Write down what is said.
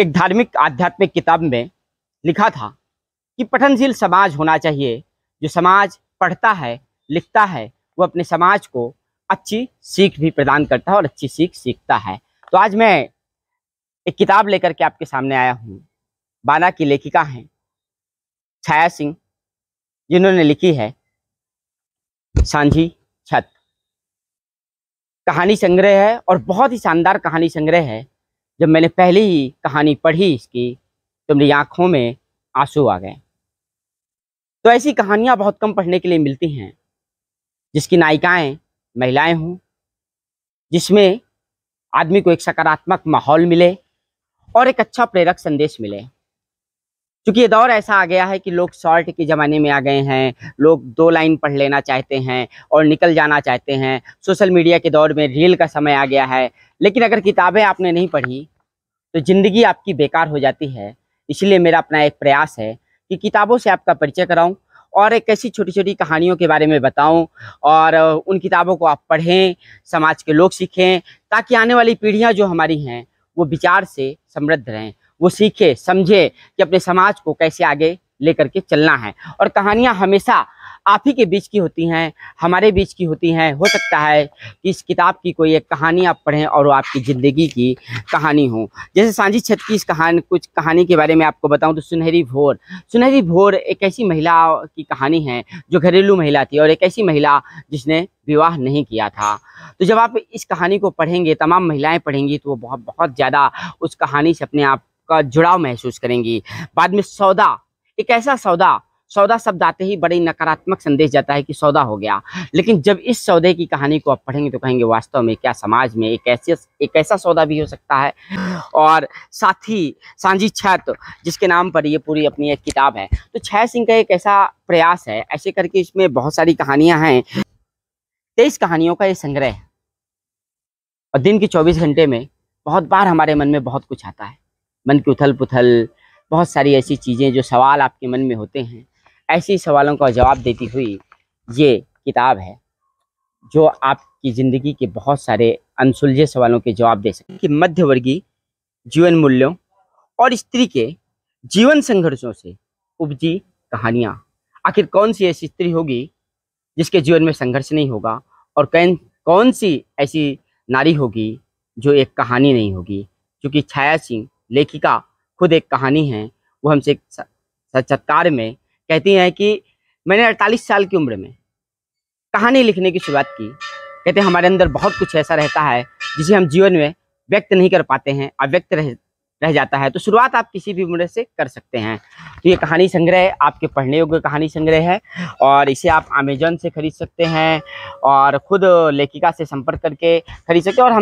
एक धार्मिक आध्यात्मिक किताब में लिखा था कि पठनशील समाज होना चाहिए जो समाज पढ़ता है लिखता है वो अपने समाज को अच्छी सीख भी प्रदान करता है और अच्छी सीख सीखता है तो आज मैं एक किताब लेकर के आपके सामने आया हूँ बाना की लेखिका हैं छाया सिंह जिन्होंने लिखी है सांझी छत कहानी संग्रह है और बहुत ही शानदार कहानी संग्रह है जब मैंने पहली ही कहानी पढ़ी इसकी तो मेरी आंखों में आंसू आ गए तो ऐसी कहानियां बहुत कम पढ़ने के लिए मिलती हैं जिसकी नायिकाएं महिलाएं हों जिसमें आदमी को एक सकारात्मक माहौल मिले और एक अच्छा प्रेरक संदेश मिले क्योंकि ये दौर ऐसा आ गया है कि लोग शॉर्ट के ज़माने में आ गए हैं लोग दो लाइन पढ़ लेना चाहते हैं और निकल जाना चाहते हैं सोशल मीडिया के दौर में रील का समय आ गया है लेकिन अगर किताबें आपने नहीं पढ़ी तो ज़िंदगी आपकी बेकार हो जाती है इसलिए मेरा अपना एक प्रयास है कि किताबों से आपका परिचय कराऊं और एक ऐसी छोटी छोटी कहानियों के बारे में बताऊं और उन किताबों को आप पढ़ें समाज के लोग सीखें ताकि आने वाली पीढ़ियां जो हमारी हैं वो विचार से समृद्ध रहें वो सीखें समझे कि अपने समाज को कैसे आगे लेकर के चलना है और कहानियाँ हमेशा आप ही के बीच की होती हैं हमारे बीच की होती हैं हो सकता है कि इस किताब की कोई एक कहानी आप पढ़ें और वो आपकी ज़िंदगी की कहानी हो जैसे सांझी छत की इस कहानी कुछ कहानी के बारे में आपको बताऊं तो सुनहरी भोर सुनहरी भोर एक ऐसी महिला की कहानी है जो घरेलू महिला थी और एक ऐसी महिला जिसने विवाह नहीं किया था तो जब आप इस कहानी को पढ़ेंगे तमाम महिलाएँ पढ़ेंगी तो वो बहुत बहुत ज़्यादा उस कहानी से अपने आप का जुड़ाव महसूस करेंगी बाद में सौदा एक ऐसा सौदा सौदा शब्द आते ही बड़े नकारात्मक संदेश जाता है कि सौदा हो गया लेकिन जब इस सौदे की कहानी को आप पढ़ेंगे तो कहेंगे वास्तव में क्या समाज में एक ऐसे एक ऐसा सौदा भी हो सकता है और साथ ही सांझी छत जिसके नाम पर ये पूरी अपनी एक किताब है तो छह सिंह का एक ऐसा प्रयास है ऐसे करके इसमें बहुत सारी कहानियां हैं तेईस कहानियों का ये संग्रह और दिन के चौबीस घंटे में बहुत बार हमारे मन में बहुत कुछ आता है मन की उथल पुथल बहुत सारी ऐसी चीज़ें जो सवाल आपके मन में होते हैं ऐसे सवालों का जवाब देती हुई ये किताब है जो आपकी ज़िंदगी के बहुत सारे अनसुलझे सवालों के जवाब दे सके कि मध्यवर्गीय जीवन मूल्यों और स्त्री के जीवन संघर्षों से उपजी कहानियाँ आखिर कौन सी ऐसी स्त्री होगी जिसके जीवन में संघर्ष नहीं होगा और कैन कौन सी ऐसी नारी होगी जो एक कहानी नहीं होगी क्योंकि छाया सिंह लेखिका खुद एक कहानी है वो हमसे साक्षात्कार में कहती हैं कि मैंने अड़तालीस साल की उम्र में कहानी लिखने की शुरुआत की कहते हैं हमारे अंदर बहुत कुछ ऐसा रहता है जिसे हम जीवन में व्यक्त नहीं कर पाते हैं अव्यक्त रह रह जाता है तो शुरुआत आप किसी भी उम्र से कर सकते हैं तो ये कहानी संग्रह आपके पढ़ने योग्य कहानी संग्रह है और इसे आप अमेजन से खरीद सकते हैं और ख़ुद लेखिका से संपर्क करके खरीद सकते हैं और हम